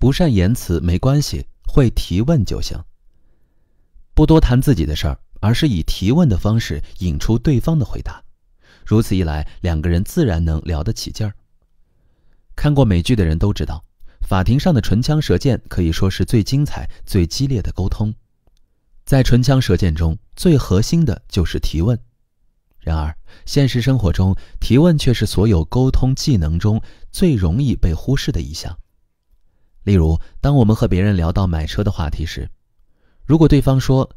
不善言辞没关系，会提问就行。不多谈自己的事儿，而是以提问的方式引出对方的回答。如此一来，两个人自然能聊得起劲儿。看过美剧的人都知道，法庭上的唇枪舌剑可以说是最精彩、最激烈的沟通。在唇枪舌剑中最核心的就是提问。然而，现实生活中提问却是所有沟通技能中最容易被忽视的一项。例如，当我们和别人聊到买车的话题时，如果对方说：“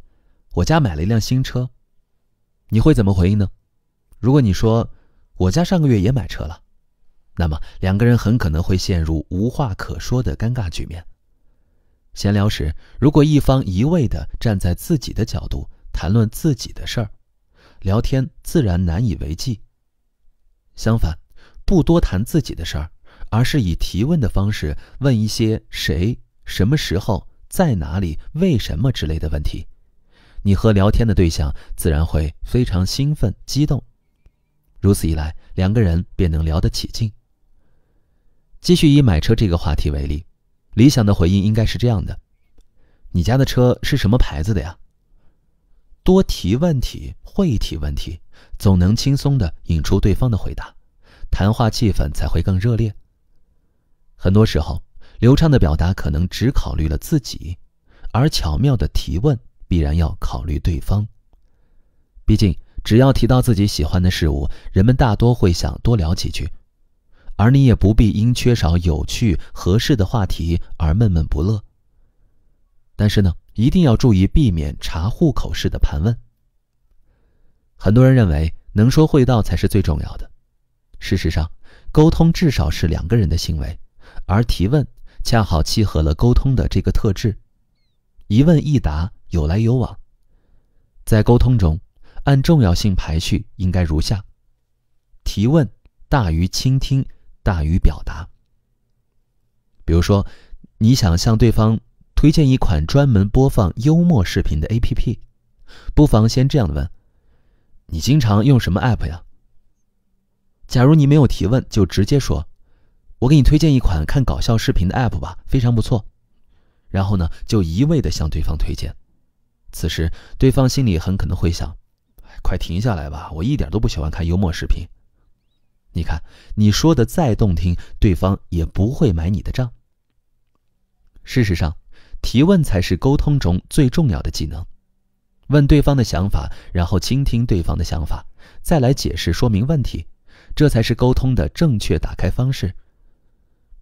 我家买了一辆新车”，你会怎么回应呢？如果你说：“我家上个月也买车了”，那么两个人很可能会陷入无话可说的尴尬局面。闲聊时，如果一方一味地站在自己的角度谈论自己的事儿，聊天自然难以为继。相反，不多谈自己的事儿。而是以提问的方式问一些“谁、什么时候、在哪里、为什么”之类的问题，你和聊天的对象自然会非常兴奋激动，如此一来，两个人便能聊得起劲。继续以买车这个话题为例，理想的回应应该是这样的：“你家的车是什么牌子的呀？”多提问题，会提问题，总能轻松地引出对方的回答，谈话气氛才会更热烈。很多时候，流畅的表达可能只考虑了自己，而巧妙的提问必然要考虑对方。毕竟，只要提到自己喜欢的事物，人们大多会想多聊几句，而你也不必因缺少有趣合适的话题而闷闷不乐。但是呢，一定要注意避免查户口式的盘问。很多人认为能说会道才是最重要的，事实上，沟通至少是两个人的行为。而提问恰好契合了沟通的这个特质，一问一答，有来有往。在沟通中，按重要性排序应该如下：提问大于倾听大于表达。比如说，你想向对方推荐一款专门播放幽默视频的 APP，不妨先这样问：“你经常用什么 APP 呀？”假如你没有提问，就直接说。我给你推荐一款看搞笑视频的 APP 吧，非常不错。然后呢，就一味的向对方推荐。此时，对方心里很可能会想：“快停下来吧，我一点都不喜欢看幽默视频。”你看，你说的再动听，对方也不会买你的账。事实上，提问才是沟通中最重要的技能。问对方的想法，然后倾听对方的想法，再来解释说明问题，这才是沟通的正确打开方式。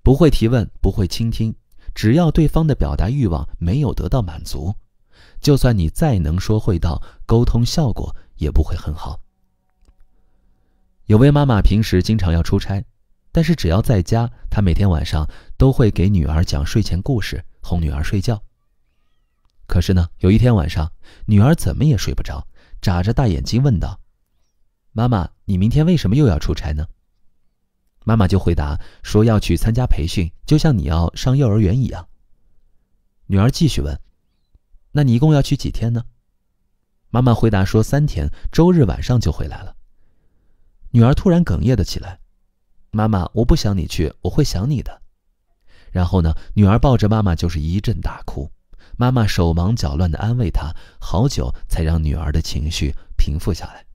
不会提问，不会倾听，只要对方的表达欲望没有得到满足，就算你再能说会道，沟通效果也不会很好。有位妈妈平时经常要出差，但是只要在家，她每天晚上都会给女儿讲睡前故事，哄女儿睡觉。可是呢，有一天晚上，女儿怎么也睡不着，眨着大眼睛问道：“妈妈，你明天为什么又要出差呢？”妈妈就回答说要去参加培训，就像你要上幼儿园一样。女儿继续问：“那你一共要去几天呢？”妈妈回答说：“三天，周日晚上就回来了。”女儿突然哽咽了起来：“妈妈，我不想你去，我会想你的。”然后呢，女儿抱着妈妈就是一阵大哭，妈妈手忙脚乱的安慰她，好久才让女儿的情绪平复下来。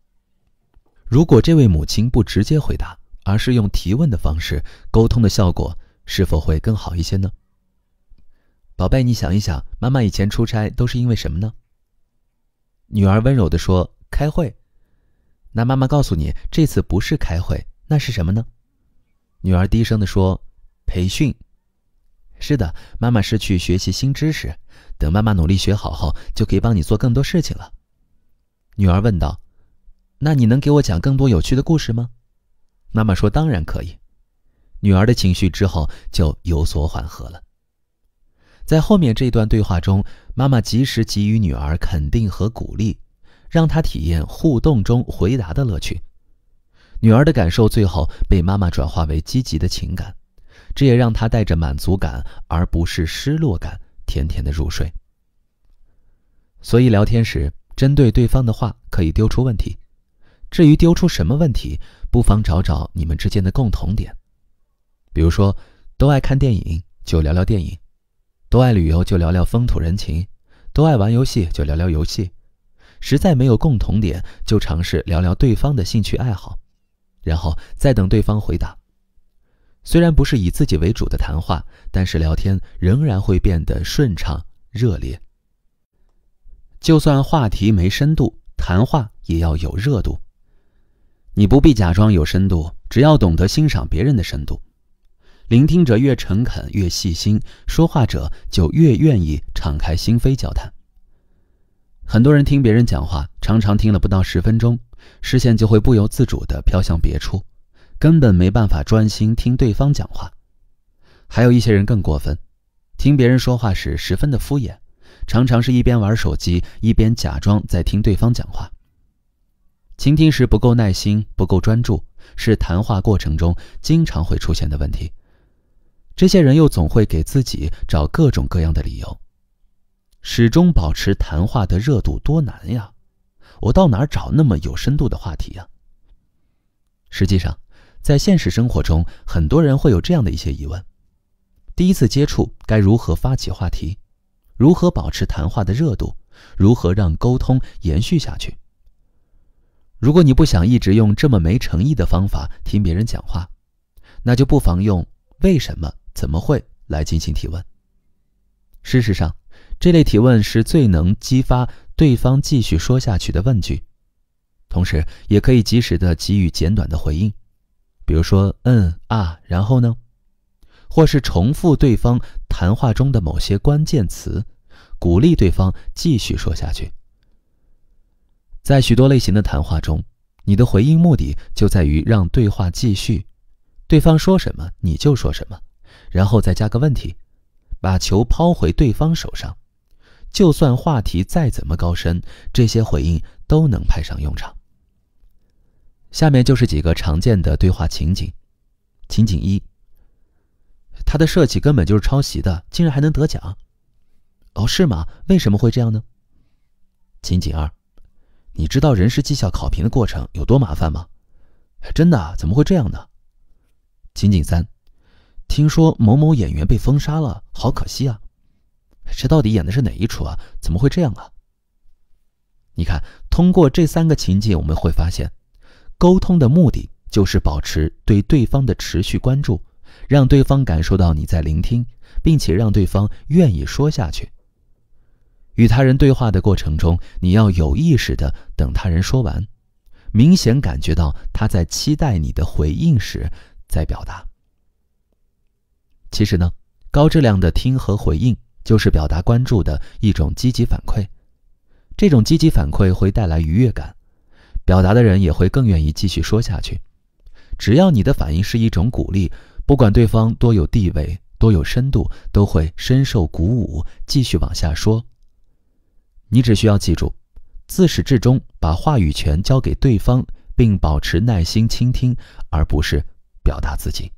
如果这位母亲不直接回答，而是用提问的方式沟通的效果是否会更好一些呢？宝贝，你想一想，妈妈以前出差都是因为什么呢？女儿温柔地说：“开会。”那妈妈告诉你，这次不是开会，那是什么呢？女儿低声地说：“培训。”是的，妈妈是去学习新知识。等妈妈努力学好后，就可以帮你做更多事情了。女儿问道：“那你能给我讲更多有趣的故事吗？”妈妈说：“当然可以。”女儿的情绪之后就有所缓和了。在后面这段对话中，妈妈及时给予女儿肯定和鼓励，让她体验互动中回答的乐趣。女儿的感受最后被妈妈转化为积极的情感，这也让她带着满足感而不是失落感，甜甜的入睡。所以聊天时，针对对方的话可以丢出问题。至于丢出什么问题？不妨找找你们之间的共同点，比如说都爱看电影，就聊聊电影；都爱旅游，就聊聊风土人情；都爱玩游戏，就聊聊游戏。实在没有共同点，就尝试聊聊对方的兴趣爱好，然后再等对方回答。虽然不是以自己为主的谈话，但是聊天仍然会变得顺畅热烈。就算话题没深度，谈话也要有热度。你不必假装有深度，只要懂得欣赏别人的深度。聆听者越诚恳、越细心，说话者就越愿意敞开心扉交谈。很多人听别人讲话，常常听了不到十分钟，视线就会不由自主地飘向别处，根本没办法专心听对方讲话。还有一些人更过分，听别人说话时十分的敷衍，常常是一边玩手机一边假装在听对方讲话。倾听时不够耐心、不够专注，是谈话过程中经常会出现的问题。这些人又总会给自己找各种各样的理由，始终保持谈话的热度多难呀！我到哪儿找那么有深度的话题呀？实际上，在现实生活中，很多人会有这样的一些疑问：第一次接触该如何发起话题？如何保持谈话的热度？如何让沟通延续下去？如果你不想一直用这么没诚意的方法听别人讲话，那就不妨用“为什么”“怎么会”来进行提问。事实上，这类提问是最能激发对方继续说下去的问句，同时也可以及时的给予简短的回应，比如说“嗯啊”，然后呢，或是重复对方谈话中的某些关键词，鼓励对方继续说下去。在许多类型的谈话中，你的回应目的就在于让对话继续，对方说什么你就说什么，然后再加个问题，把球抛回对方手上。就算话题再怎么高深，这些回应都能派上用场。下面就是几个常见的对话情景：情景一，他的设计根本就是抄袭的，竟然还能得奖？哦，是吗？为什么会这样呢？情景二。你知道人事绩效考评的过程有多麻烦吗？真的，怎么会这样呢？情景三，听说某某演员被封杀了，好可惜啊！这到底演的是哪一出啊？怎么会这样啊？你看，通过这三个情景，我们会发现，沟通的目的就是保持对对方的持续关注，让对方感受到你在聆听，并且让对方愿意说下去。与他人对话的过程中，你要有意识的等他人说完，明显感觉到他在期待你的回应时，再表达。其实呢，高质量的听和回应就是表达关注的一种积极反馈。这种积极反馈会带来愉悦感，表达的人也会更愿意继续说下去。只要你的反应是一种鼓励，不管对方多有地位、多有深度，都会深受鼓舞，继续往下说。你只需要记住，自始至终把话语权交给对方，并保持耐心倾听，而不是表达自己。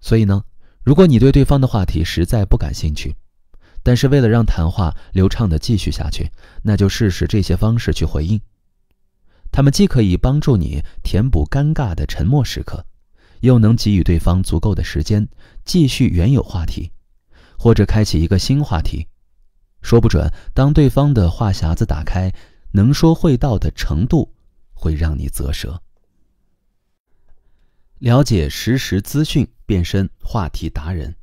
所以呢，如果你对对方的话题实在不感兴趣，但是为了让谈话流畅的继续下去，那就试试这些方式去回应。他们既可以帮助你填补尴尬的沉默时刻，又能给予对方足够的时间继续原有话题，或者开启一个新话题。说不准，当对方的话匣子打开，能说会道的程度会让你啧舌。了解实时资讯，变身话题达人。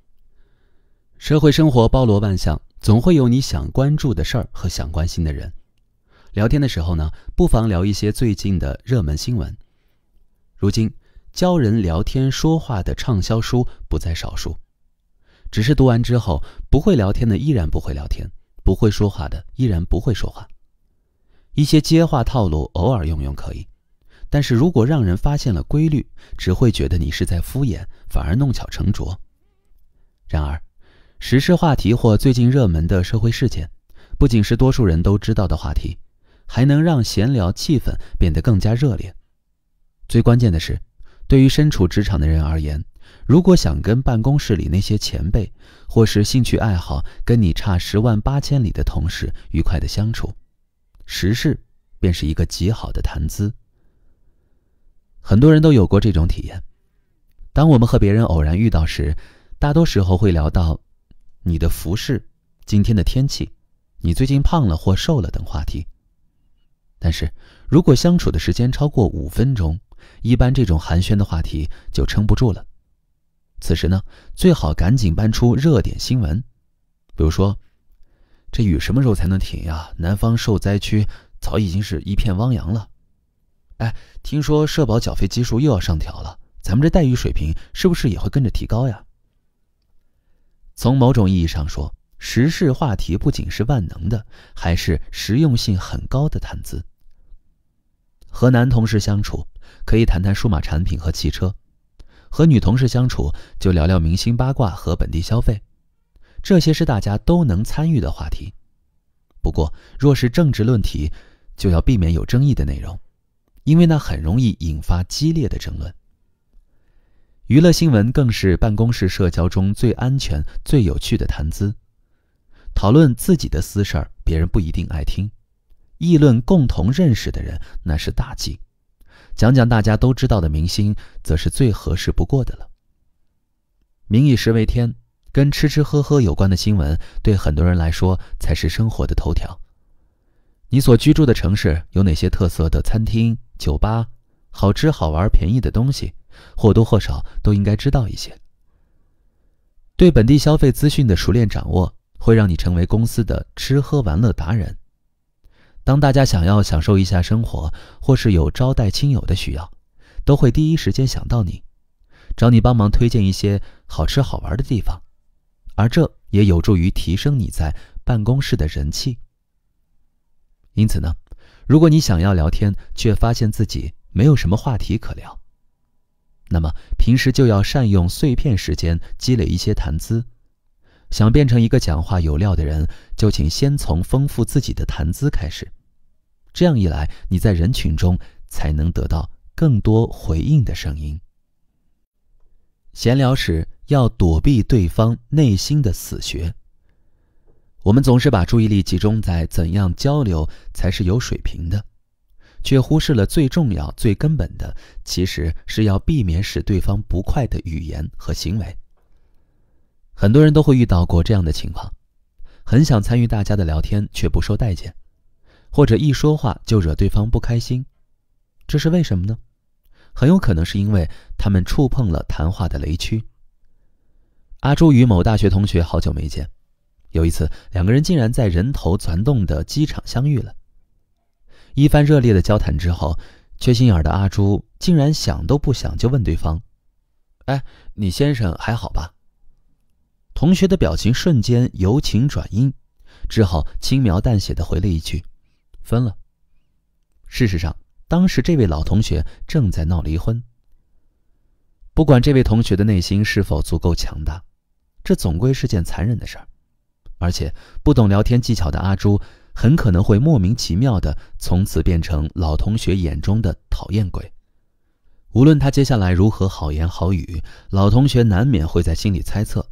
社会生活包罗万象，总会有你想关注的事儿和想关心的人。聊天的时候呢，不妨聊一些最近的热门新闻。如今，教人聊天说话的畅销书不在少数，只是读完之后不会聊天的依然不会聊天。不会说话的依然不会说话，一些接话套路偶尔用用可以，但是如果让人发现了规律，只会觉得你是在敷衍，反而弄巧成拙。然而，时事话题或最近热门的社会事件，不仅是多数人都知道的话题，还能让闲聊气氛变得更加热烈。最关键的是，对于身处职场的人而言。如果想跟办公室里那些前辈，或是兴趣爱好跟你差十万八千里的同事愉快的相处，时事便是一个极好的谈资。很多人都有过这种体验：，当我们和别人偶然遇到时，大多时候会聊到你的服饰、今天的天气、你最近胖了或瘦了等话题。但是，如果相处的时间超过五分钟，一般这种寒暄的话题就撑不住了。此时呢，最好赶紧搬出热点新闻，比如说，这雨什么时候才能停呀？南方受灾区早已经是一片汪洋了。哎，听说社保缴费基数又要上调了，咱们这待遇水平是不是也会跟着提高呀？从某种意义上说，时事话题不仅是万能的，还是实用性很高的谈资。和男同事相处，可以谈谈数码产品和汽车。和女同事相处，就聊聊明星八卦和本地消费，这些是大家都能参与的话题。不过，若是政治论题，就要避免有争议的内容，因为那很容易引发激烈的争论。娱乐新闻更是办公室社交中最安全、最有趣的谈资。讨论自己的私事儿，别人不一定爱听；议论共同认识的人，那是大忌。讲讲大家都知道的明星，则是最合适不过的了。民以食为天，跟吃吃喝喝有关的新闻，对很多人来说才是生活的头条。你所居住的城市有哪些特色的餐厅、酒吧，好吃好玩便宜的东西，或多或少都应该知道一些。对本地消费资讯的熟练掌握，会让你成为公司的吃喝玩乐达人。当大家想要享受一下生活，或是有招待亲友的需要，都会第一时间想到你，找你帮忙推荐一些好吃好玩的地方，而这也有助于提升你在办公室的人气。因此呢，如果你想要聊天，却发现自己没有什么话题可聊，那么平时就要善用碎片时间积累一些谈资。想变成一个讲话有料的人，就请先从丰富自己的谈资开始。这样一来，你在人群中才能得到更多回应的声音。闲聊时要躲避对方内心的死穴。我们总是把注意力集中在怎样交流才是有水平的，却忽视了最重要、最根本的，其实是要避免使对方不快的语言和行为。很多人都会遇到过这样的情况：很想参与大家的聊天，却不受待见。或者一说话就惹对方不开心，这是为什么呢？很有可能是因为他们触碰了谈话的雷区。阿朱与某大学同学好久没见，有一次两个人竟然在人头攒动的机场相遇了。一番热烈的交谈之后，缺心眼的阿朱竟然想都不想就问对方：“哎，你先生还好吧？”同学的表情瞬间由晴转阴，只好轻描淡写的回了一句。分了。事实上，当时这位老同学正在闹离婚。不管这位同学的内心是否足够强大，这总归是件残忍的事儿。而且，不懂聊天技巧的阿朱很可能会莫名其妙的从此变成老同学眼中的讨厌鬼。无论他接下来如何好言好语，老同学难免会在心里猜测：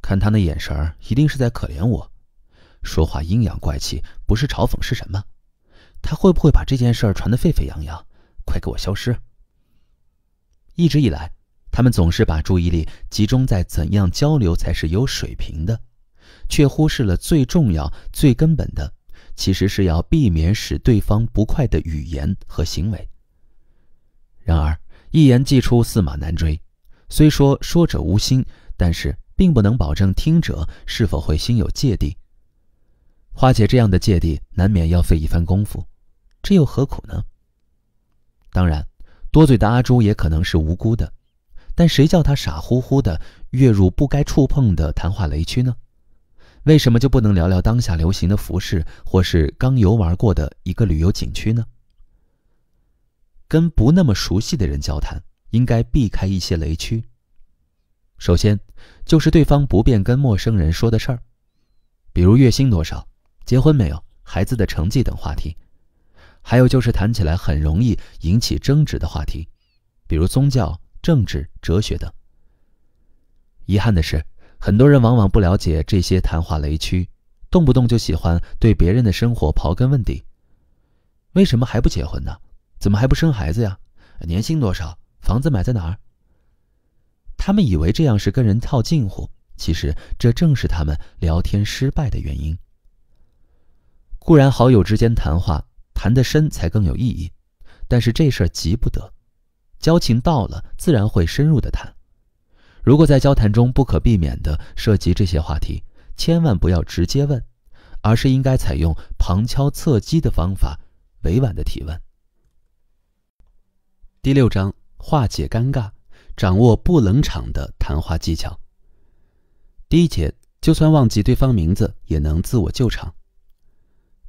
看他那眼神儿，一定是在可怜我。说话阴阳怪气，不是嘲讽是什么？他会不会把这件事儿传得沸沸扬扬？快给我消失！一直以来，他们总是把注意力集中在怎样交流才是有水平的，却忽视了最重要、最根本的，其实是要避免使对方不快的语言和行为。然而，一言既出，驷马难追。虽说说者无心，但是并不能保证听者是否会心有芥蒂。化解这样的芥蒂，难免要费一番功夫，这又何苦呢？当然，多嘴的阿朱也可能是无辜的，但谁叫他傻乎乎的跃入不该触碰的谈话雷区呢？为什么就不能聊聊当下流行的服饰，或是刚游玩过的一个旅游景区呢？跟不那么熟悉的人交谈，应该避开一些雷区。首先，就是对方不便跟陌生人说的事儿，比如月薪多少。结婚没有？孩子的成绩等话题，还有就是谈起来很容易引起争执的话题，比如宗教、政治、哲学等。遗憾的是，很多人往往不了解这些谈话雷区，动不动就喜欢对别人的生活刨根问底。为什么还不结婚呢？怎么还不生孩子呀？年薪多少？房子买在哪儿？他们以为这样是跟人套近乎，其实这正是他们聊天失败的原因。固然好友之间谈话谈得深才更有意义，但是这事儿急不得，交情到了自然会深入的谈。如果在交谈中不可避免的涉及这些话题，千万不要直接问，而是应该采用旁敲侧击的方法，委婉的提问。第六章化解尴尬，掌握不冷场的谈话技巧。第一节，就算忘记对方名字也能自我救场。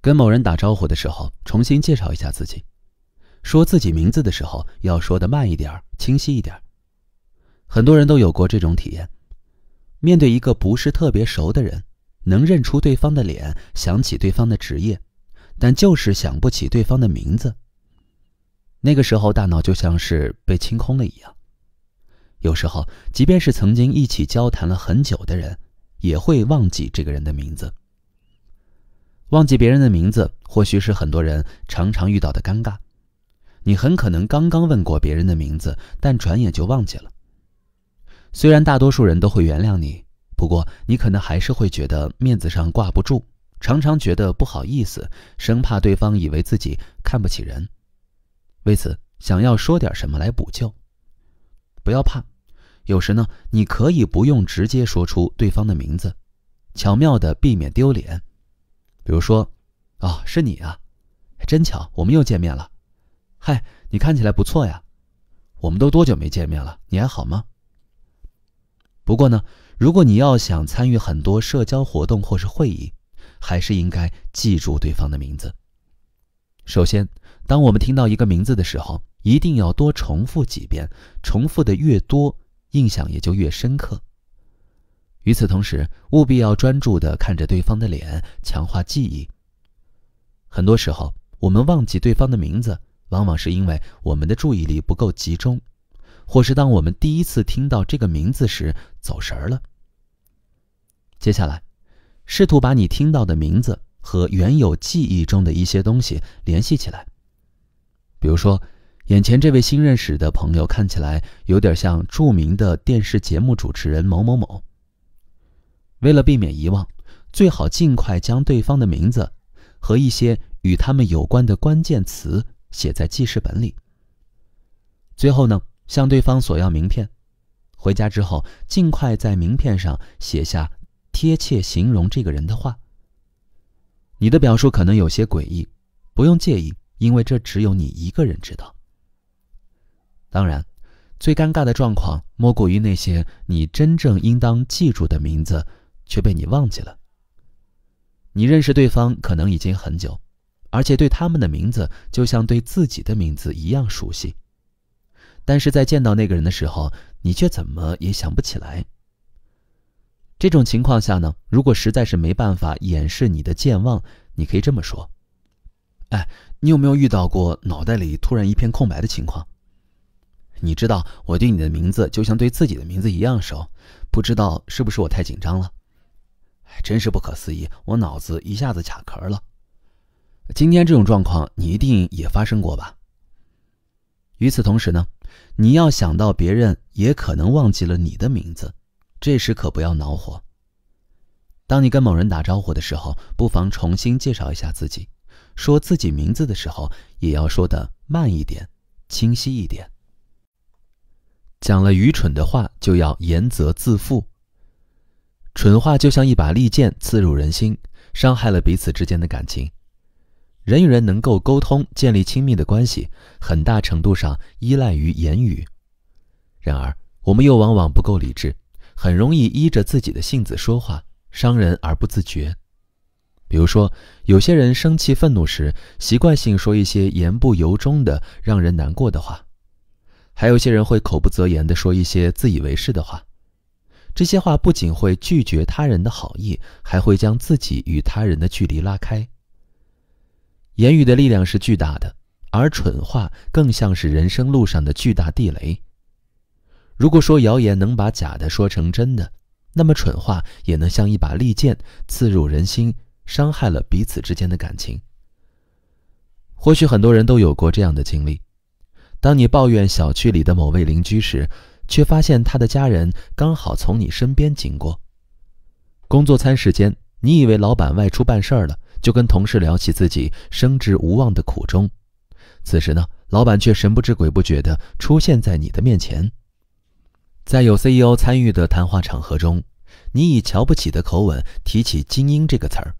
跟某人打招呼的时候，重新介绍一下自己；说自己名字的时候，要说的慢一点，清晰一点。很多人都有过这种体验：面对一个不是特别熟的人，能认出对方的脸，想起对方的职业，但就是想不起对方的名字。那个时候，大脑就像是被清空了一样。有时候，即便是曾经一起交谈了很久的人，也会忘记这个人的名字。忘记别人的名字，或许是很多人常常遇到的尴尬。你很可能刚刚问过别人的名字，但转眼就忘记了。虽然大多数人都会原谅你，不过你可能还是会觉得面子上挂不住，常常觉得不好意思，生怕对方以为自己看不起人。为此，想要说点什么来补救。不要怕，有时呢，你可以不用直接说出对方的名字，巧妙的避免丢脸。比如说，啊，是你啊，真巧，我们又见面了。嗨，你看起来不错呀。我们都多久没见面了？你还好吗？不过呢，如果你要想参与很多社交活动或是会议，还是应该记住对方的名字。首先，当我们听到一个名字的时候，一定要多重复几遍，重复的越多，印象也就越深刻。与此同时，务必要专注的看着对方的脸，强化记忆。很多时候，我们忘记对方的名字，往往是因为我们的注意力不够集中，或是当我们第一次听到这个名字时走神了。接下来，试图把你听到的名字和原有记忆中的一些东西联系起来。比如说，眼前这位新认识的朋友看起来有点像著名的电视节目主持人某某某。为了避免遗忘，最好尽快将对方的名字和一些与他们有关的关键词写在记事本里。最后呢，向对方索要名片，回家之后尽快在名片上写下贴切形容这个人的话。你的表述可能有些诡异，不用介意，因为这只有你一个人知道。当然，最尴尬的状况莫过于那些你真正应当记住的名字。却被你忘记了。你认识对方可能已经很久，而且对他们的名字就像对自己的名字一样熟悉，但是在见到那个人的时候，你却怎么也想不起来。这种情况下呢，如果实在是没办法掩饰你的健忘，你可以这么说：“哎，你有没有遇到过脑袋里突然一片空白的情况？你知道我对你的名字就像对自己的名字一样熟，不知道是不是我太紧张了。”真是不可思议，我脑子一下子卡壳了。今天这种状况，你一定也发生过吧？与此同时呢，你要想到别人也可能忘记了你的名字，这时可不要恼火。当你跟某人打招呼的时候，不妨重新介绍一下自己。说自己名字的时候，也要说的慢一点，清晰一点。讲了愚蠢的话，就要严责自负。蠢话就像一把利剑刺入人心，伤害了彼此之间的感情。人与人能够沟通、建立亲密的关系，很大程度上依赖于言语。然而，我们又往往不够理智，很容易依着自己的性子说话，伤人而不自觉。比如说，有些人生气愤怒时，习惯性说一些言不由衷的、让人难过的话；还有些人会口不择言地说一些自以为是的话。这些话不仅会拒绝他人的好意，还会将自己与他人的距离拉开。言语的力量是巨大的，而蠢话更像是人生路上的巨大地雷。如果说谣言能把假的说成真的，那么蠢话也能像一把利剑刺入人心，伤害了彼此之间的感情。或许很多人都有过这样的经历：当你抱怨小区里的某位邻居时，却发现他的家人刚好从你身边经过。工作餐时间，你以为老板外出办事儿了，就跟同事聊起自己升职无望的苦衷。此时呢，老板却神不知鬼不觉的出现在你的面前。在有 CEO 参与的谈话场合中，你以瞧不起的口吻提起“精英”这个词儿。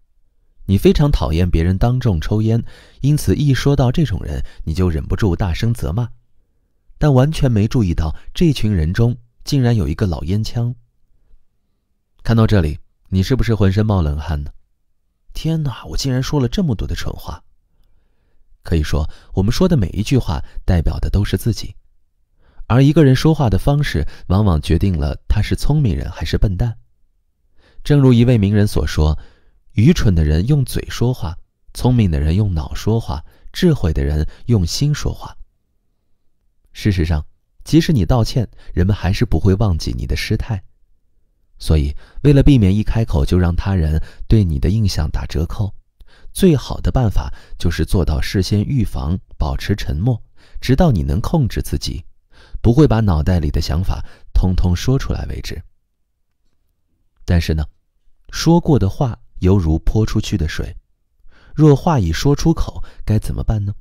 你非常讨厌别人当众抽烟，因此一说到这种人，你就忍不住大声责骂。但完全没注意到，这群人中竟然有一个老烟枪。看到这里，你是不是浑身冒冷汗呢？天哪，我竟然说了这么多的蠢话！可以说，我们说的每一句话，代表的都是自己，而一个人说话的方式，往往决定了他是聪明人还是笨蛋。正如一位名人所说：“愚蠢的人用嘴说话，聪明的人用脑说话，智慧的人用心说话。”事实上，即使你道歉，人们还是不会忘记你的失态。所以，为了避免一开口就让他人对你的印象打折扣，最好的办法就是做到事先预防，保持沉默，直到你能控制自己，不会把脑袋里的想法通通说出来为止。但是呢，说过的话犹如泼出去的水，若话已说出口，该怎么办呢？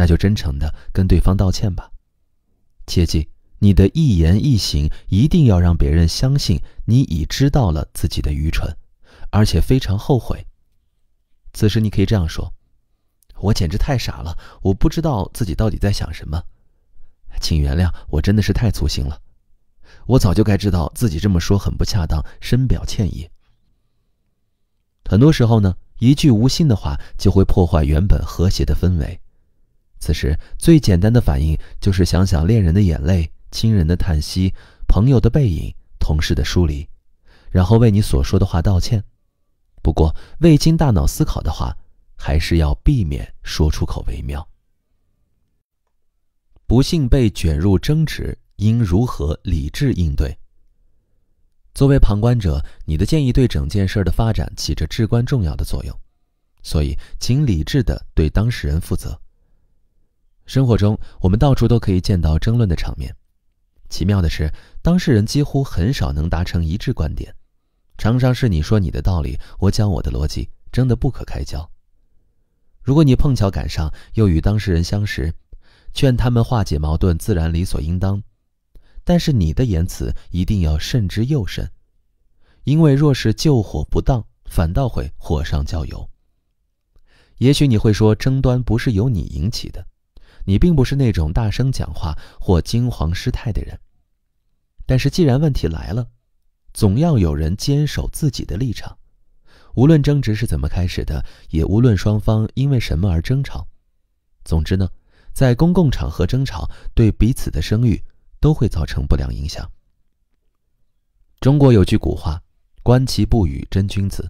那就真诚的跟对方道歉吧，切记你的一言一行一定要让别人相信你已知道了自己的愚蠢，而且非常后悔。此时你可以这样说：“我简直太傻了，我不知道自己到底在想什么，请原谅我，真的是太粗心了，我早就该知道自己这么说很不恰当，深表歉意。”很多时候呢，一句无心的话就会破坏原本和谐的氛围。此时最简单的反应就是想想恋人的眼泪、亲人的叹息、朋友的背影、同事的疏离，然后为你所说的话道歉。不过未经大脑思考的话，还是要避免说出口为妙。不幸被卷入争执，应如何理智应对？作为旁观者，你的建议对整件事儿的发展起着至关重要的作用，所以请理智的对当事人负责。生活中，我们到处都可以见到争论的场面。奇妙的是，当事人几乎很少能达成一致观点，常常是你说你的道理，我讲我的逻辑，争得不可开交。如果你碰巧赶上，又与当事人相识，劝他们化解矛盾，自然理所应当。但是你的言辞一定要慎之又慎，因为若是救火不当，反倒会火上浇油。也许你会说，争端不是由你引起的。你并不是那种大声讲话或惊慌失态的人，但是既然问题来了，总要有人坚守自己的立场。无论争执是怎么开始的，也无论双方因为什么而争吵，总之呢，在公共场合争吵对彼此的声誉都会造成不良影响。中国有句古话，“观棋不语真君子”，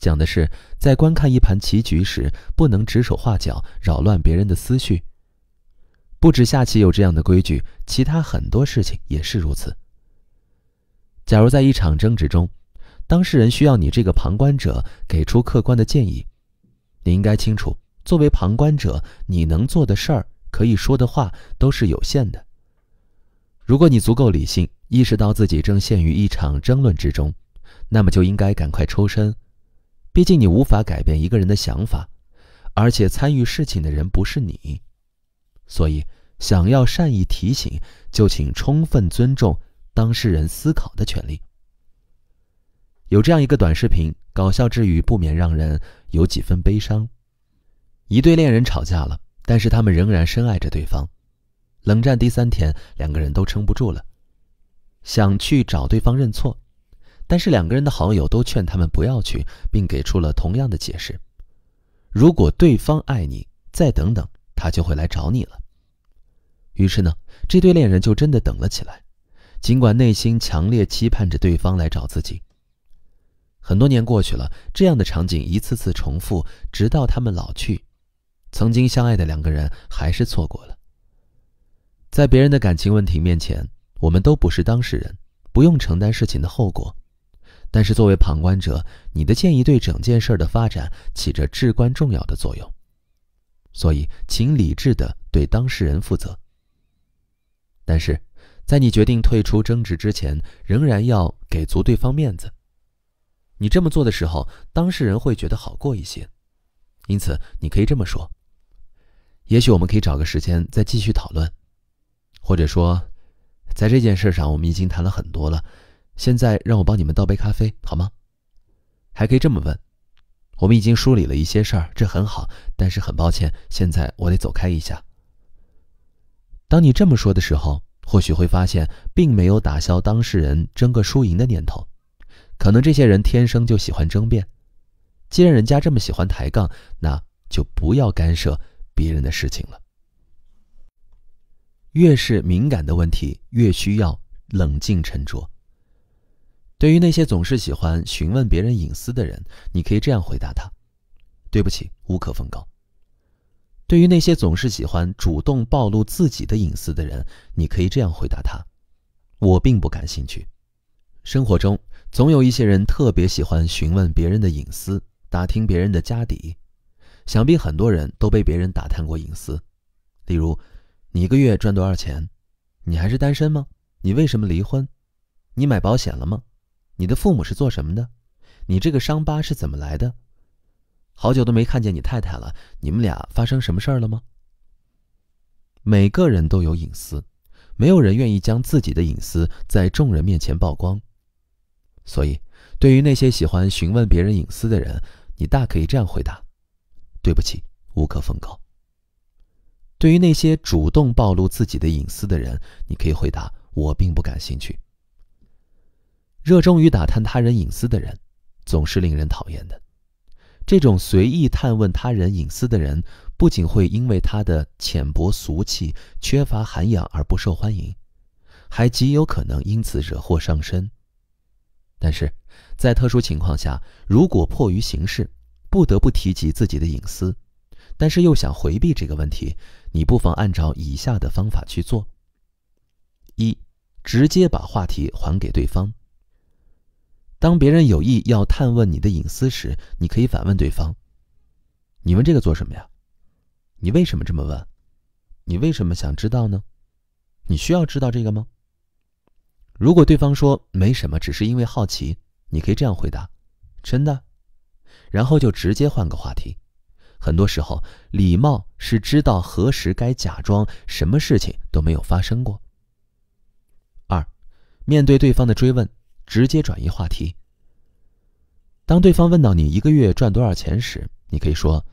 讲的是在观看一盘棋局时，不能指手画脚，扰乱别人的思绪。不止下棋有这样的规矩，其他很多事情也是如此。假如在一场争执中，当事人需要你这个旁观者给出客观的建议，你应该清楚，作为旁观者，你能做的事儿、可以说的话都是有限的。如果你足够理性，意识到自己正陷于一场争论之中，那么就应该赶快抽身，毕竟你无法改变一个人的想法，而且参与事情的人不是你。所以，想要善意提醒，就请充分尊重当事人思考的权利。有这样一个短视频，搞笑之余不免让人有几分悲伤。一对恋人吵架了，但是他们仍然深爱着对方。冷战第三天，两个人都撑不住了，想去找对方认错，但是两个人的好友都劝他们不要去，并给出了同样的解释：如果对方爱你，再等等。他就会来找你了。于是呢，这对恋人就真的等了起来，尽管内心强烈期盼着对方来找自己。很多年过去了，这样的场景一次次重复，直到他们老去，曾经相爱的两个人还是错过了。在别人的感情问题面前，我们都不是当事人，不用承担事情的后果，但是作为旁观者，你的建议对整件事的发展起着至关重要的作用。所以，请理智的对当事人负责。但是，在你决定退出争执之前，仍然要给足对方面子。你这么做的时候，当事人会觉得好过一些。因此，你可以这么说：“也许我们可以找个时间再继续讨论。”或者说：“在这件事上，我们已经谈了很多了，现在让我帮你们倒杯咖啡好吗？”还可以这么问。我们已经梳理了一些事儿，这很好。但是很抱歉，现在我得走开一下。当你这么说的时候，或许会发现并没有打消当事人争个输赢的念头。可能这些人天生就喜欢争辩。既然人家这么喜欢抬杠，那就不要干涉别人的事情了。越是敏感的问题，越需要冷静沉着。对于那些总是喜欢询问别人隐私的人，你可以这样回答他：“对不起，无可奉告。”对于那些总是喜欢主动暴露自己的隐私的人，你可以这样回答他：“我并不感兴趣。”生活中总有一些人特别喜欢询问别人的隐私，打听别人的家底。想必很多人都被别人打探过隐私，例如：你一个月赚多少钱？你还是单身吗？你为什么离婚？你买保险了吗？你的父母是做什么的？你这个伤疤是怎么来的？好久都没看见你太太了，你们俩发生什么事儿了吗？每个人都有隐私，没有人愿意将自己的隐私在众人面前曝光。所以，对于那些喜欢询问别人隐私的人，你大可以这样回答：“对不起，无可奉告。”对于那些主动暴露自己的隐私的人，你可以回答：“我并不感兴趣。”热衷于打探他人隐私的人，总是令人讨厌的。这种随意探问他人隐私的人，不仅会因为他的浅薄俗气、缺乏涵养而不受欢迎，还极有可能因此惹祸上身。但是，在特殊情况下，如果迫于形势，不得不提及自己的隐私，但是又想回避这个问题，你不妨按照以下的方法去做：一，直接把话题还给对方。当别人有意要探问你的隐私时，你可以反问对方：“你问这个做什么呀？你为什么这么问？你为什么想知道呢？你需要知道这个吗？”如果对方说“没什么，只是因为好奇”，你可以这样回答：“真的。”然后就直接换个话题。很多时候，礼貌是知道何时该假装什么事情都没有发生过。二，面对对方的追问。直接转移话题。当对方问到你一个月赚多少钱时，你可以说：“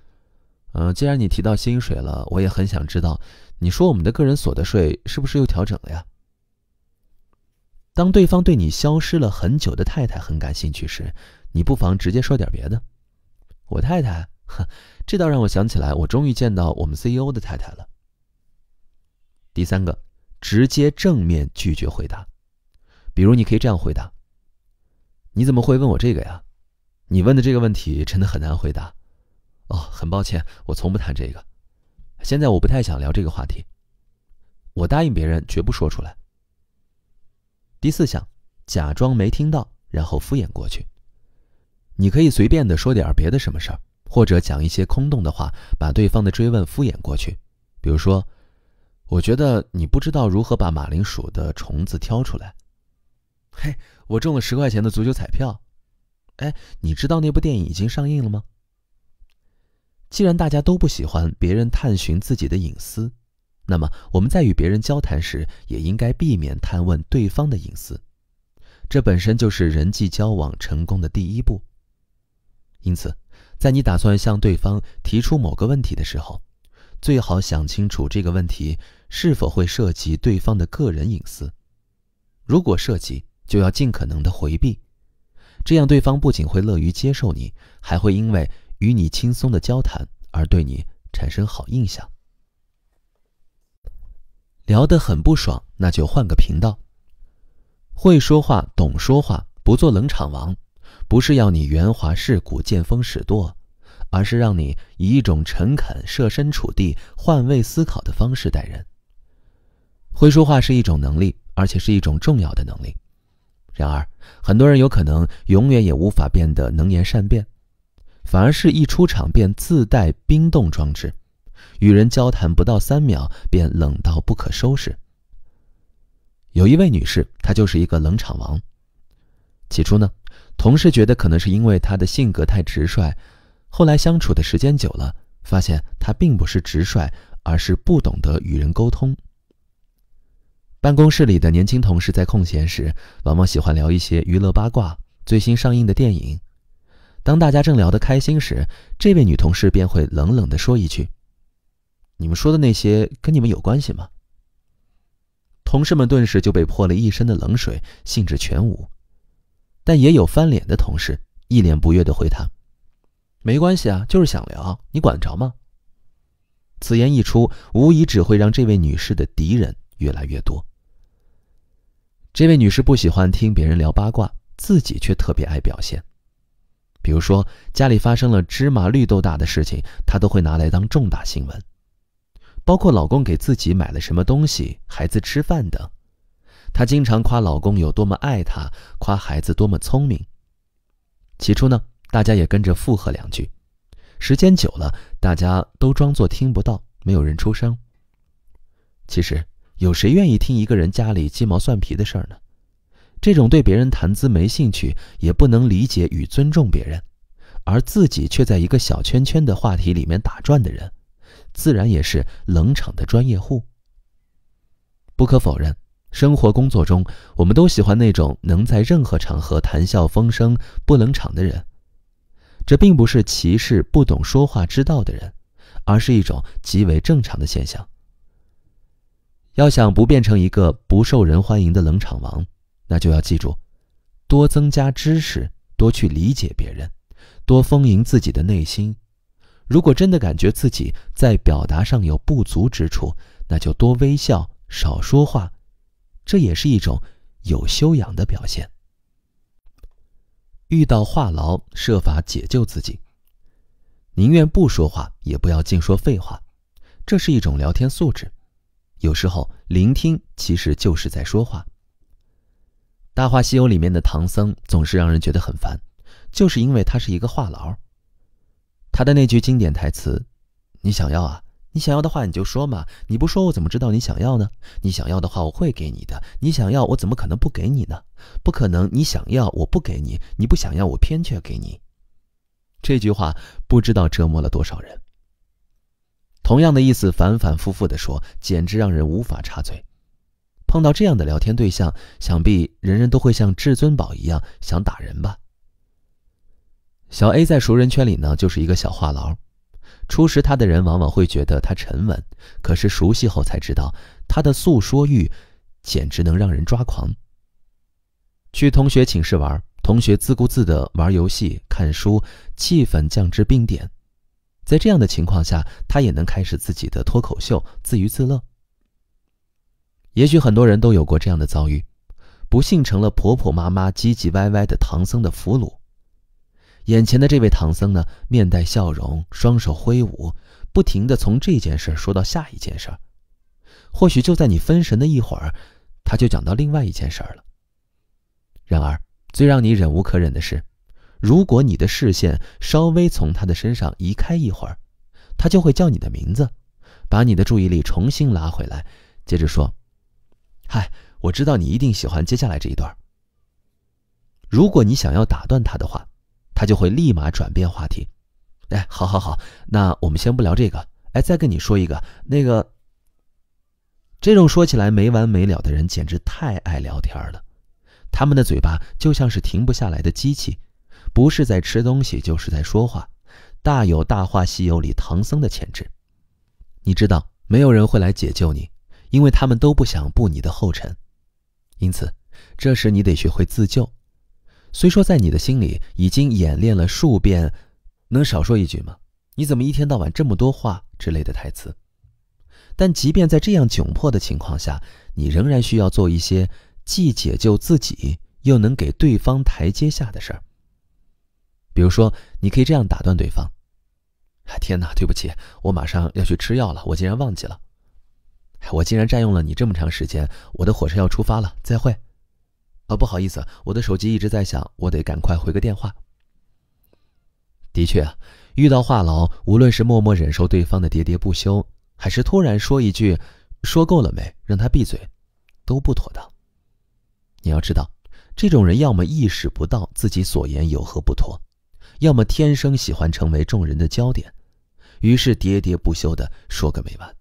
嗯，既然你提到薪水了，我也很想知道。你说我们的个人所得税是不是又调整了呀？”当对方对你消失了很久的太太很感兴趣时，你不妨直接说点别的：“我太太，呵，这倒让我想起来，我终于见到我们 CEO 的太太了。”第三个，直接正面拒绝回答，比如你可以这样回答。你怎么会问我这个呀？你问的这个问题真的很难回答。哦，很抱歉，我从不谈这个。现在我不太想聊这个话题。我答应别人绝不说出来。第四项，假装没听到，然后敷衍过去。你可以随便的说点别的什么事儿，或者讲一些空洞的话，把对方的追问敷衍过去。比如说，我觉得你不知道如何把马铃薯的虫子挑出来。嘿，我中了十块钱的足球彩票。哎，你知道那部电影已经上映了吗？既然大家都不喜欢别人探寻自己的隐私，那么我们在与别人交谈时也应该避免探问对方的隐私。这本身就是人际交往成功的第一步。因此，在你打算向对方提出某个问题的时候，最好想清楚这个问题是否会涉及对方的个人隐私。如果涉及，就要尽可能的回避，这样对方不仅会乐于接受你，还会因为与你轻松的交谈而对你产生好印象。聊得很不爽，那就换个频道。会说话，懂说话，不做冷场王，不是要你圆滑世故、见风使舵，而是让你以一种诚恳、设身处地、换位思考的方式待人。会说话是一种能力，而且是一种重要的能力。然而，很多人有可能永远也无法变得能言善辩，反而是一出场便自带冰冻装置，与人交谈不到三秒便冷到不可收拾。有一位女士，她就是一个冷场王。起初呢，同事觉得可能是因为她的性格太直率，后来相处的时间久了，发现她并不是直率，而是不懂得与人沟通。办公室里的年轻同事在空闲时，往往喜欢聊一些娱乐八卦、最新上映的电影。当大家正聊得开心时，这位女同事便会冷冷地说一句：“你们说的那些跟你们有关系吗？”同事们顿时就被泼了一身的冷水，兴致全无。但也有翻脸的同事，一脸不悦地回他：“没关系啊，就是想聊，你管得着吗？”此言一出，无疑只会让这位女士的敌人越来越多。这位女士不喜欢听别人聊八卦，自己却特别爱表现。比如说，家里发生了芝麻绿豆大的事情，她都会拿来当重大新闻，包括老公给自己买了什么东西、孩子吃饭等。她经常夸老公有多么爱她，夸孩子多么聪明。起初呢，大家也跟着附和两句，时间久了，大家都装作听不到，没有人出声。其实。有谁愿意听一个人家里鸡毛蒜皮的事儿呢？这种对别人谈资没兴趣，也不能理解与尊重别人，而自己却在一个小圈圈的话题里面打转的人，自然也是冷场的专业户。不可否认，生活工作中，我们都喜欢那种能在任何场合谈笑风生、不冷场的人。这并不是歧视不懂说话之道的人，而是一种极为正常的现象。要想不变成一个不受人欢迎的冷场王，那就要记住：多增加知识，多去理解别人，多丰盈自己的内心。如果真的感觉自己在表达上有不足之处，那就多微笑，少说话，这也是一种有修养的表现。遇到话痨，设法解救自己。宁愿不说话，也不要尽说废话，这是一种聊天素质。有时候，聆听其实就是在说话。《大话西游》里面的唐僧总是让人觉得很烦，就是因为他是一个话痨。他的那句经典台词：“你想要啊，你想要的话你就说嘛，你不说我怎么知道你想要呢？你想要的话我会给你的，你想要我怎么可能不给你呢？不可能，你想要我不给你，你不想要我偏却给你。”这句话不知道折磨了多少人。同样的意思反反复复地说，简直让人无法插嘴。碰到这样的聊天对象，想必人人都会像至尊宝一样想打人吧。小 A 在熟人圈里呢，就是一个小话痨。初识他的人往往会觉得他沉稳，可是熟悉后才知道，他的诉说欲简直能让人抓狂。去同学寝室玩，同学自顾自地玩游戏、看书，气氛降至冰点。在这样的情况下，他也能开始自己的脱口秀，自娱自乐。也许很多人都有过这样的遭遇，不幸成了婆婆妈妈、唧唧歪歪的唐僧的俘虏。眼前的这位唐僧呢，面带笑容，双手挥舞，不停的从这件事说到下一件事。或许就在你分神的一会儿，他就讲到另外一件事了。然而，最让你忍无可忍的是。如果你的视线稍微从他的身上移开一会儿，他就会叫你的名字，把你的注意力重新拉回来，接着说：“嗨，我知道你一定喜欢接下来这一段。”如果你想要打断他的话，他就会立马转变话题。哎，好好好，那我们先不聊这个。哎，再跟你说一个，那个，这种说起来没完没了的人简直太爱聊天了，他们的嘴巴就像是停不下来的机器。不是在吃东西，就是在说话，大有《大话西游》里唐僧的潜质。你知道，没有人会来解救你，因为他们都不想步你的后尘。因此，这时你得学会自救。虽说在你的心里已经演练了数遍，“能少说一句吗？”“你怎么一天到晚这么多话？”之类的台词。但即便在这样窘迫的情况下，你仍然需要做一些既解救自己，又能给对方台阶下的事儿。比如说，你可以这样打断对方：“天哪，对不起，我马上要去吃药了，我竟然忘记了，我竟然占用了你这么长时间，我的火车要出发了，再会。”啊，不好意思，我的手机一直在响，我得赶快回个电话。的确啊，遇到话痨，无论是默默忍受对方的喋喋不休，还是突然说一句“说够了没”，让他闭嘴，都不妥当。你要知道，这种人要么意识不到自己所言有何不妥。要么天生喜欢成为众人的焦点，于是喋喋不休地说个没完。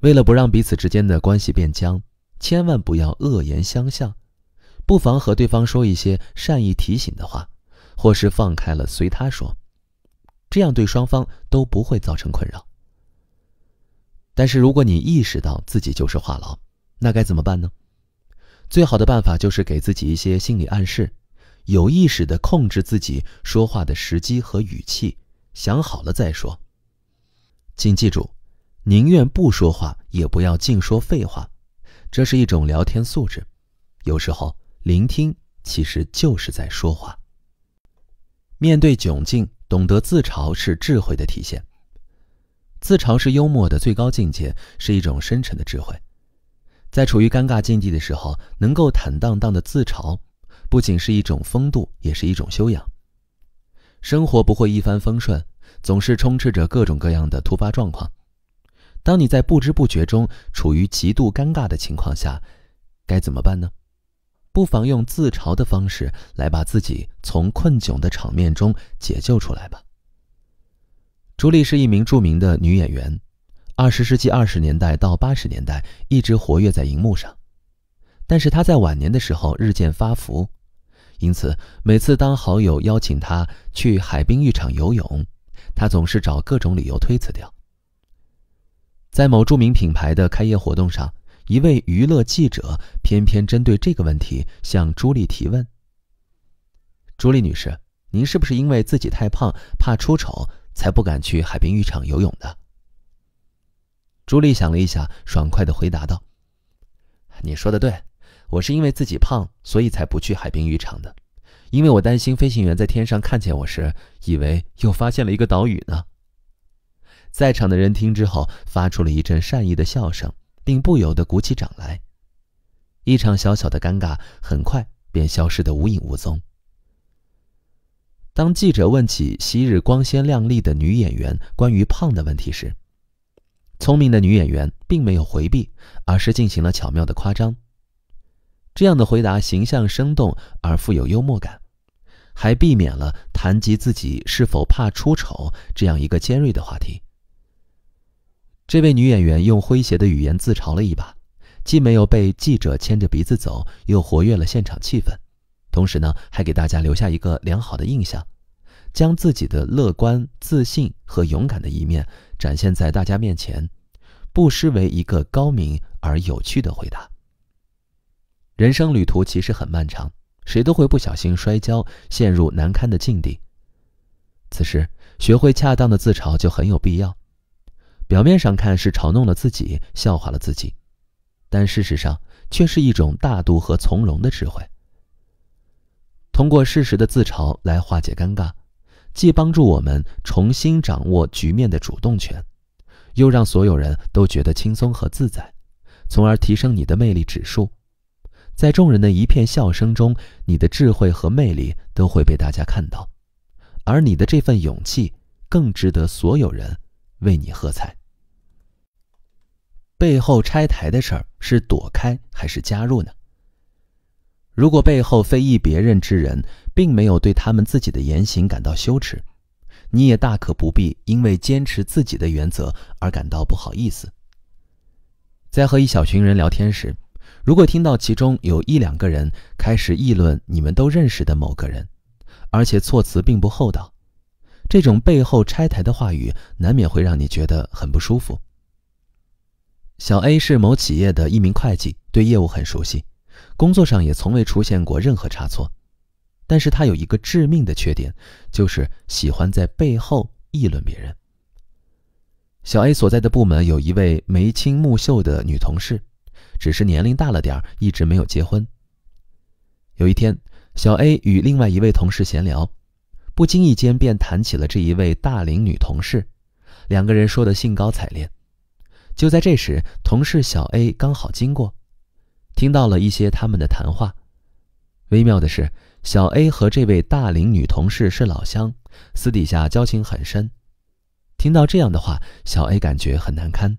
为了不让彼此之间的关系变僵，千万不要恶言相向，不妨和对方说一些善意提醒的话，或是放开了随他说，这样对双方都不会造成困扰。但是如果你意识到自己就是话痨，那该怎么办呢？最好的办法就是给自己一些心理暗示。有意识的控制自己说话的时机和语气，想好了再说。请记住，宁愿不说话，也不要净说废话。这是一种聊天素质。有时候，聆听其实就是在说话。面对窘境，懂得自嘲是智慧的体现。自嘲是幽默的最高境界，是一种深沉的智慧。在处于尴尬境地的时候，能够坦荡荡的自嘲。不仅是一种风度，也是一种修养。生活不会一帆风顺，总是充斥着各种各样的突发状况。当你在不知不觉中处于极度尴尬的情况下，该怎么办呢？不妨用自嘲的方式来把自己从困窘的场面中解救出来吧。朱莉是一名著名的女演员，二十世纪二十年代到八十年代一直活跃在荧幕上，但是她在晚年的时候日渐发福。因此，每次当好友邀请他去海滨浴场游泳，他总是找各种理由推辞掉。在某著名品牌的开业活动上，一位娱乐记者偏偏针对这个问题向朱莉提问：“朱莉女士，您是不是因为自己太胖，怕出丑，才不敢去海滨浴场游泳的？”朱莉想了一下，爽快的回答道：“你说的对。”我是因为自己胖，所以才不去海滨浴场的，因为我担心飞行员在天上看见我时，以为又发现了一个岛屿呢。在场的人听之后，发出了一阵善意的笑声，并不由得鼓起掌来。一场小小的尴尬很快便消失的无影无踪。当记者问起昔日光鲜亮丽的女演员关于胖的问题时，聪明的女演员并没有回避，而是进行了巧妙的夸张。这样的回答形象生动而富有幽默感，还避免了谈及自己是否怕出丑这样一个尖锐的话题。这位女演员用诙谐的语言自嘲了一把，既没有被记者牵着鼻子走，又活跃了现场气氛，同时呢，还给大家留下一个良好的印象，将自己的乐观、自信和勇敢的一面展现在大家面前，不失为一个高明而有趣的回答。人生旅途其实很漫长，谁都会不小心摔跤，陷入难堪的境地。此时，学会恰当的自嘲就很有必要。表面上看是嘲弄了自己，笑话了自己，但事实上却是一种大度和从容的智慧。通过适时的自嘲来化解尴尬，既帮助我们重新掌握局面的主动权，又让所有人都觉得轻松和自在，从而提升你的魅力指数。在众人的一片笑声中，你的智慧和魅力都会被大家看到，而你的这份勇气更值得所有人为你喝彩。背后拆台的事儿是躲开还是加入呢？如果背后非议别人之人并没有对他们自己的言行感到羞耻，你也大可不必因为坚持自己的原则而感到不好意思。在和一小群人聊天时。如果听到其中有一两个人开始议论你们都认识的某个人，而且措辞并不厚道，这种背后拆台的话语，难免会让你觉得很不舒服。小 A 是某企业的一名会计，对业务很熟悉，工作上也从未出现过任何差错，但是他有一个致命的缺点，就是喜欢在背后议论别人。小 A 所在的部门有一位眉清目秀的女同事。只是年龄大了点，一直没有结婚。有一天，小 A 与另外一位同事闲聊，不经意间便谈起了这一位大龄女同事，两个人说的兴高采烈。就在这时，同事小 A 刚好经过，听到了一些他们的谈话。微妙的是，小 A 和这位大龄女同事是老乡，私底下交情很深。听到这样的话，小 A 感觉很难堪。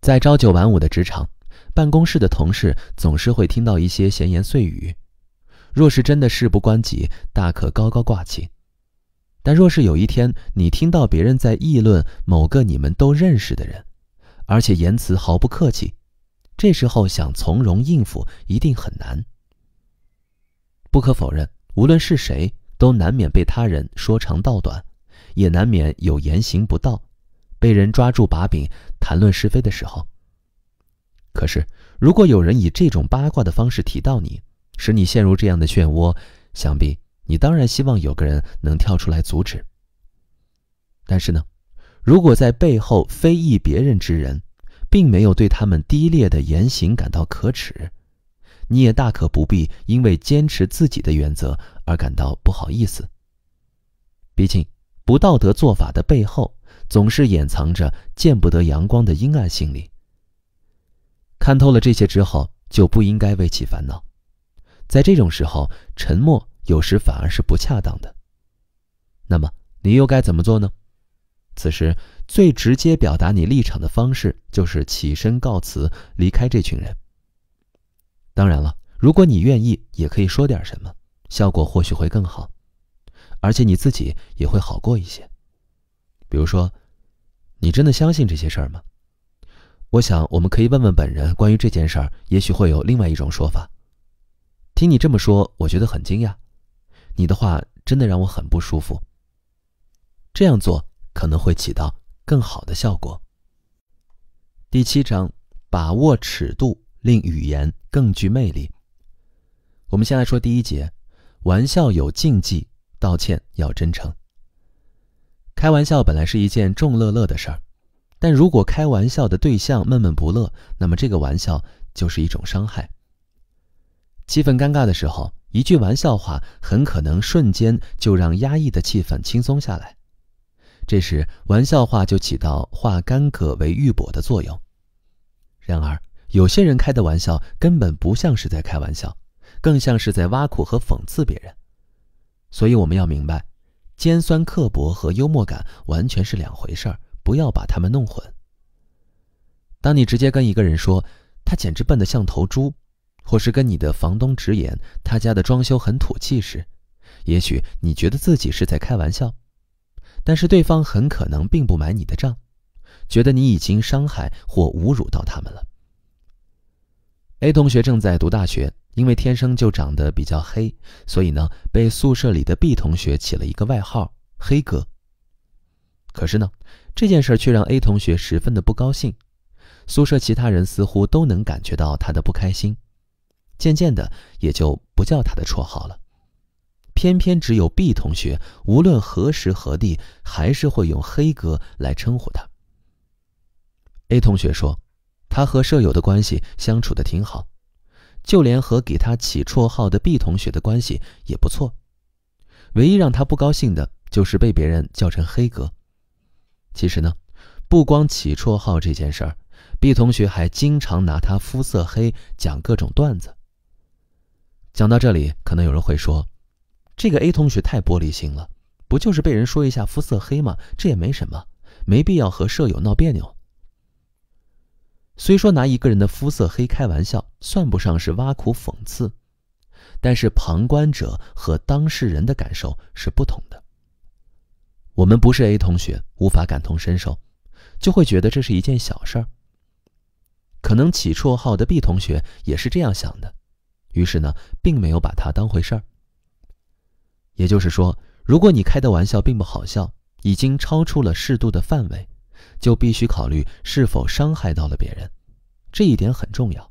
在朝九晚五的职场，办公室的同事总是会听到一些闲言碎语。若是真的事不关己，大可高高挂起。但若是有一天你听到别人在议论某个你们都认识的人，而且言辞毫不客气，这时候想从容应付一定很难。不可否认，无论是谁都难免被他人说长道短，也难免有言行不道。被人抓住把柄谈论是非的时候，可是如果有人以这种八卦的方式提到你，使你陷入这样的漩涡，想必你当然希望有个人能跳出来阻止。但是呢，如果在背后非议别人之人，并没有对他们低劣的言行感到可耻，你也大可不必因为坚持自己的原则而感到不好意思。毕竟，不道德做法的背后。总是掩藏着见不得阳光的阴暗心理。看透了这些之后，就不应该为其烦恼。在这种时候，沉默有时反而是不恰当的。那么，你又该怎么做呢？此时，最直接表达你立场的方式就是起身告辞，离开这群人。当然了，如果你愿意，也可以说点什么，效果或许会更好，而且你自己也会好过一些。比如说，你真的相信这些事儿吗？我想我们可以问问本人关于这件事儿，也许会有另外一种说法。听你这么说，我觉得很惊讶，你的话真的让我很不舒服。这样做可能会起到更好的效果。第七章，把握尺度，令语言更具魅力。我们先来说第一节，玩笑有禁忌，道歉要真诚。开玩笑本来是一件众乐乐的事儿，但如果开玩笑的对象闷闷不乐，那么这个玩笑就是一种伤害。气氛尴尬的时候，一句玩笑话很可能瞬间就让压抑的气氛轻松下来，这时玩笑话就起到化干戈为玉帛的作用。然而，有些人开的玩笑根本不像是在开玩笑，更像是在挖苦和讽刺别人，所以我们要明白。尖酸刻薄和幽默感完全是两回事儿，不要把它们弄混。当你直接跟一个人说他简直笨得像头猪，或是跟你的房东直言他家的装修很土气时，也许你觉得自己是在开玩笑，但是对方很可能并不买你的账，觉得你已经伤害或侮辱到他们了。A 同学正在读大学，因为天生就长得比较黑，所以呢，被宿舍里的 B 同学起了一个外号“黑哥”。可是呢，这件事却让 A 同学十分的不高兴，宿舍其他人似乎都能感觉到他的不开心，渐渐的也就不叫他的绰号了。偏偏只有 B 同学，无论何时何地，还是会用“黑哥”来称呼他。A 同学说。他和舍友的关系相处的挺好，就连和给他起绰号的 B 同学的关系也不错。唯一让他不高兴的就是被别人叫成黑哥。其实呢，不光起绰号这件事儿，B 同学还经常拿他肤色黑讲各种段子。讲到这里，可能有人会说，这个 A 同学太玻璃心了，不就是被人说一下肤色黑吗？这也没什么，没必要和舍友闹别扭。虽说拿一个人的肤色黑开玩笑算不上是挖苦讽刺，但是旁观者和当事人的感受是不同的。我们不是 A 同学，无法感同身受，就会觉得这是一件小事儿。可能起绰号的 B 同学也是这样想的，于是呢，并没有把他当回事儿。也就是说，如果你开的玩笑并不好笑，已经超出了适度的范围。就必须考虑是否伤害到了别人，这一点很重要。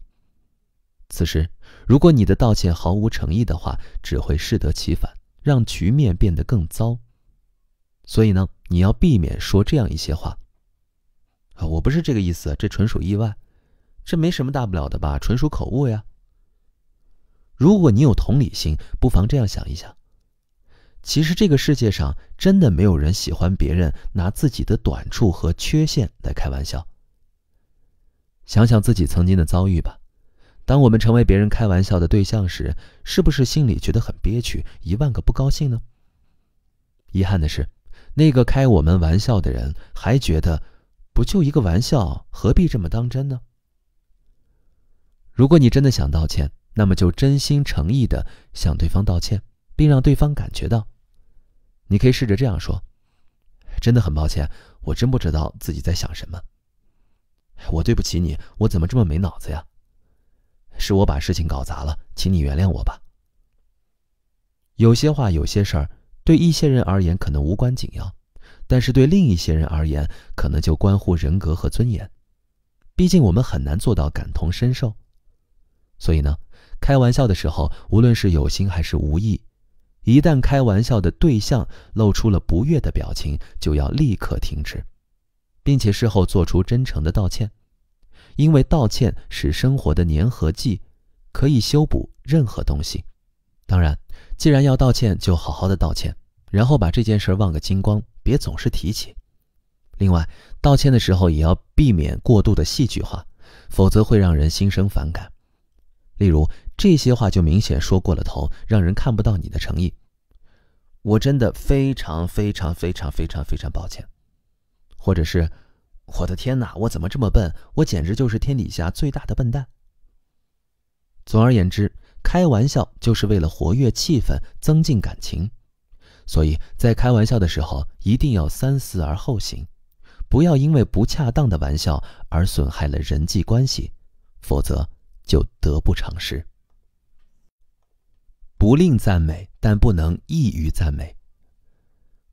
此时，如果你的道歉毫无诚意的话，只会适得其反，让局面变得更糟。所以呢，你要避免说这样一些话：“啊，我不是这个意思，这纯属意外，这没什么大不了的吧，纯属口误呀。”如果你有同理心，不妨这样想一想：其实这个世界上真的没有人喜欢别人拿自己的短处和缺陷来开玩笑。想想自己曾经的遭遇吧，当我们成为别人开玩笑的对象时，是不是心里觉得很憋屈，一万个不高兴呢？遗憾的是，那个开我们玩笑的人还觉得，不就一个玩笑，何必这么当真呢？如果你真的想道歉，那么就真心诚意的向对方道歉。并让对方感觉到，你可以试着这样说：“真的很抱歉，我真不知道自己在想什么。我对不起你，我怎么这么没脑子呀？是我把事情搞砸了，请你原谅我吧。”有些话、有些事儿，对一些人而言可能无关紧要，但是对另一些人而言，可能就关乎人格和尊严。毕竟我们很难做到感同身受，所以呢，开玩笑的时候，无论是有心还是无意。一旦开玩笑的对象露出了不悦的表情，就要立刻停止，并且事后做出真诚的道歉，因为道歉是生活的粘合剂，可以修补任何东西。当然，既然要道歉，就好好的道歉，然后把这件事忘个精光，别总是提起。另外，道歉的时候也要避免过度的戏剧化，否则会让人心生反感。例如。这些话就明显说过了头，让人看不到你的诚意。我真的非常非常非常非常非常抱歉，或者是我的天哪，我怎么这么笨？我简直就是天底下最大的笨蛋。总而言之，开玩笑就是为了活跃气氛、增进感情，所以在开玩笑的时候一定要三思而后行，不要因为不恰当的玩笑而损害了人际关系，否则就得不偿失。不吝赞美，但不能溢于赞美。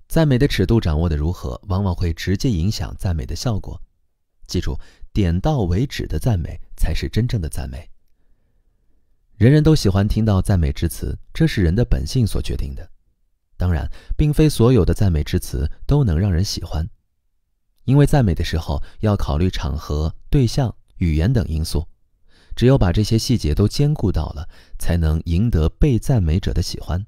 赞美的尺度掌握的如何，往往会直接影响赞美的效果。记住，点到为止的赞美才是真正的赞美。人人都喜欢听到赞美之词，这是人的本性所决定的。当然，并非所有的赞美之词都能让人喜欢，因为赞美的时候要考虑场合、对象、语言等因素。只有把这些细节都兼顾到了，才能赢得被赞美者的喜欢，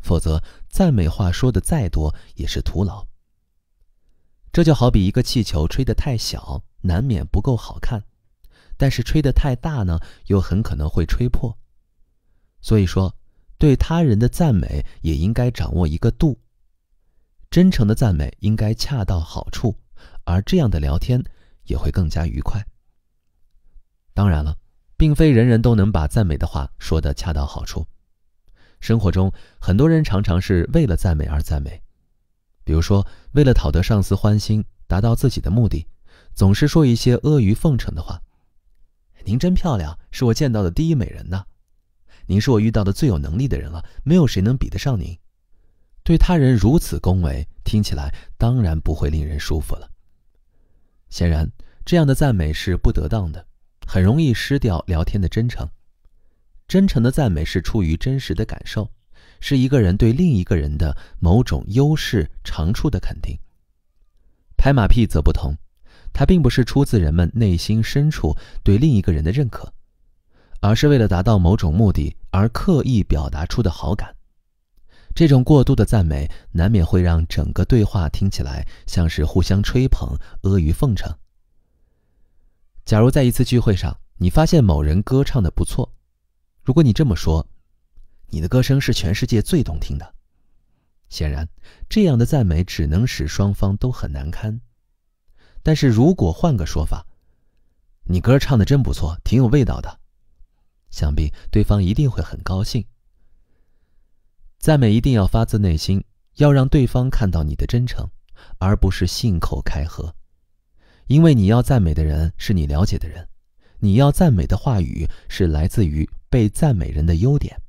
否则赞美话说的再多也是徒劳。这就好比一个气球吹得太小，难免不够好看；但是吹的太大呢，又很可能会吹破。所以说，对他人的赞美也应该掌握一个度。真诚的赞美应该恰到好处，而这样的聊天也会更加愉快。当然了。并非人人都能把赞美的话说的恰到好处。生活中，很多人常常是为了赞美而赞美，比如说，为了讨得上司欢心，达到自己的目的，总是说一些阿谀奉承的话：“您真漂亮，是我见到的第一美人呐。”“您是我遇到的最有能力的人了，没有谁能比得上您。”对他人如此恭维，听起来当然不会令人舒服了。显然，这样的赞美是不得当的。很容易失掉聊天的真诚。真诚的赞美是出于真实的感受，是一个人对另一个人的某种优势、长处的肯定。拍马屁则不同，它并不是出自人们内心深处对另一个人的认可，而是为了达到某种目的而刻意表达出的好感。这种过度的赞美，难免会让整个对话听起来像是互相吹捧、阿谀奉承。假如在一次聚会上，你发现某人歌唱的不错，如果你这么说，你的歌声是全世界最动听的，显然这样的赞美只能使双方都很难堪。但是如果换个说法，你歌唱的真不错，挺有味道的，想必对方一定会很高兴。赞美一定要发自内心，要让对方看到你的真诚，而不是信口开河。因为你要赞美的人是你了解的人，你要赞美的话语是来自于被赞美人的优点。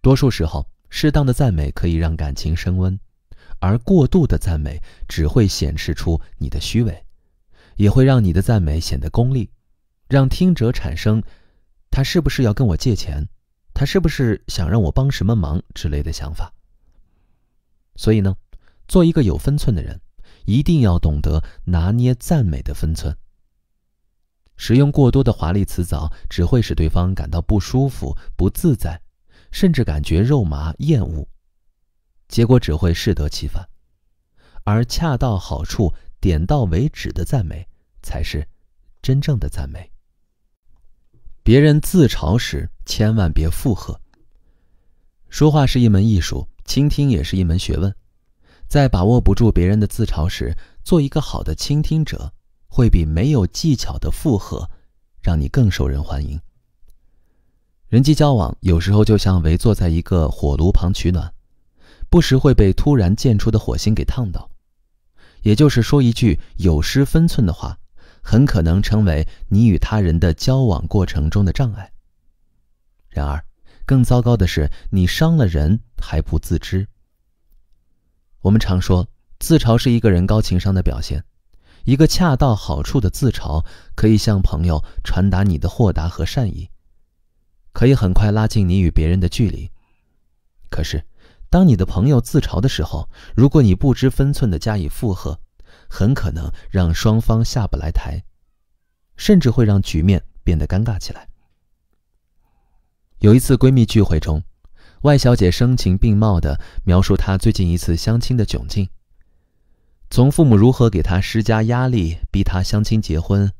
多数时候，适当的赞美可以让感情升温，而过度的赞美只会显示出你的虚伪，也会让你的赞美显得功利，让听者产生他是不是要跟我借钱，他是不是想让我帮什么忙之类的想法。所以呢，做一个有分寸的人。一定要懂得拿捏赞美的分寸。使用过多的华丽辞藻，只会使对方感到不舒服、不自在，甚至感觉肉麻厌恶，结果只会适得其反。而恰到好处、点到为止的赞美，才是真正的赞美。别人自嘲时，千万别附和。说话是一门艺术，倾听也是一门学问。在把握不住别人的自嘲时，做一个好的倾听者，会比没有技巧的附和，让你更受人欢迎。人际交往有时候就像围坐在一个火炉旁取暖，不时会被突然溅出的火星给烫到。也就是说，一句有失分寸的话，很可能成为你与他人的交往过程中的障碍。然而，更糟糕的是，你伤了人还不自知。我们常说，自嘲是一个人高情商的表现。一个恰到好处的自嘲，可以向朋友传达你的豁达和善意，可以很快拉近你与别人的距离。可是，当你的朋友自嘲的时候，如果你不知分寸的加以附和，很可能让双方下不来台，甚至会让局面变得尴尬起来。有一次闺蜜聚会中。外小姐声情并茂地描述她最近一次相亲的窘境，从父母如何给她施加压力逼她相亲结婚，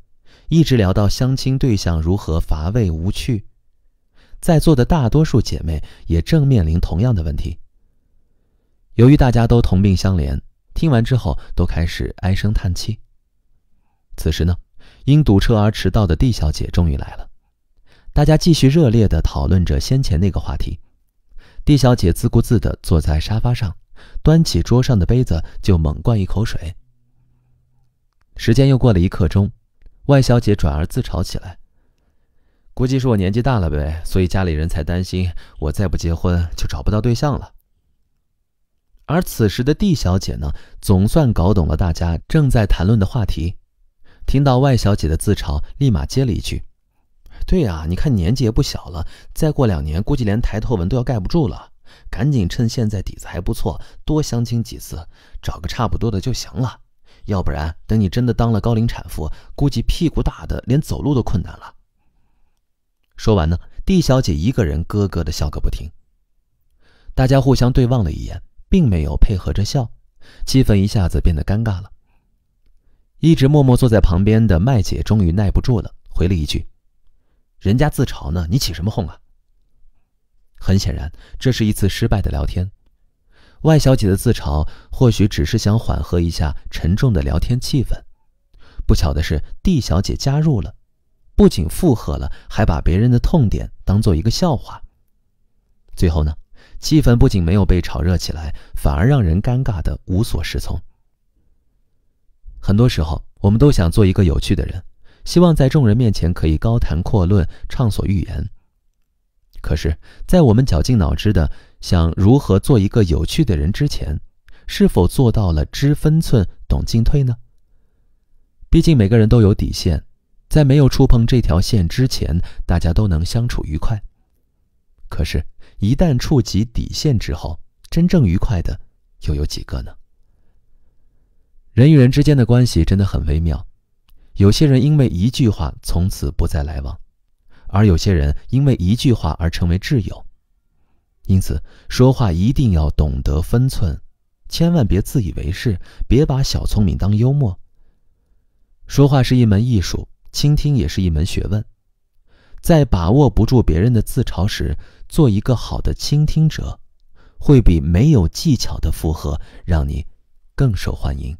一直聊到相亲对象如何乏味无趣。在座的大多数姐妹也正面临同样的问题。由于大家都同病相怜，听完之后都开始唉声叹气。此时呢，因堵车而迟到的 D 小姐终于来了，大家继续热烈地讨论着先前那个话题。蒂小姐自顾自地坐在沙发上，端起桌上的杯子就猛灌一口水。时间又过了一刻钟，外小姐转而自嘲起来：“估计是我年纪大了呗，所以家里人才担心我再不结婚就找不到对象了。”而此时的蒂小姐呢，总算搞懂了大家正在谈论的话题，听到外小姐的自嘲，立马接了一句。对呀，你看年纪也不小了，再过两年估计连抬头纹都要盖不住了。赶紧趁现在底子还不错，多相亲几次，找个差不多的就行了。要不然等你真的当了高龄产妇，估计屁股大的连走路都困难了。说完呢，地小姐一个人咯咯的笑个不停。大家互相对望了一眼，并没有配合着笑，气氛一下子变得尴尬了。一直默默坐在旁边的麦姐终于耐不住了，回了一句。人家自嘲呢，你起什么哄啊？很显然，这是一次失败的聊天。外小姐的自嘲或许只是想缓和一下沉重的聊天气氛，不巧的是，D 小姐加入了，不仅附和了，还把别人的痛点当做一个笑话。最后呢，气氛不仅没有被炒热起来，反而让人尴尬的无所适从。很多时候，我们都想做一个有趣的人。希望在众人面前可以高谈阔论、畅所欲言。可是，在我们绞尽脑汁的想如何做一个有趣的人之前，是否做到了知分寸、懂进退呢？毕竟每个人都有底线，在没有触碰这条线之前，大家都能相处愉快。可是，一旦触及底线之后，真正愉快的又有几个呢？人与人之间的关系真的很微妙。有些人因为一句话从此不再来往，而有些人因为一句话而成为挚友。因此，说话一定要懂得分寸，千万别自以为是，别把小聪明当幽默。说话是一门艺术，倾听也是一门学问。在把握不住别人的自嘲时，做一个好的倾听者，会比没有技巧的附和让你更受欢迎。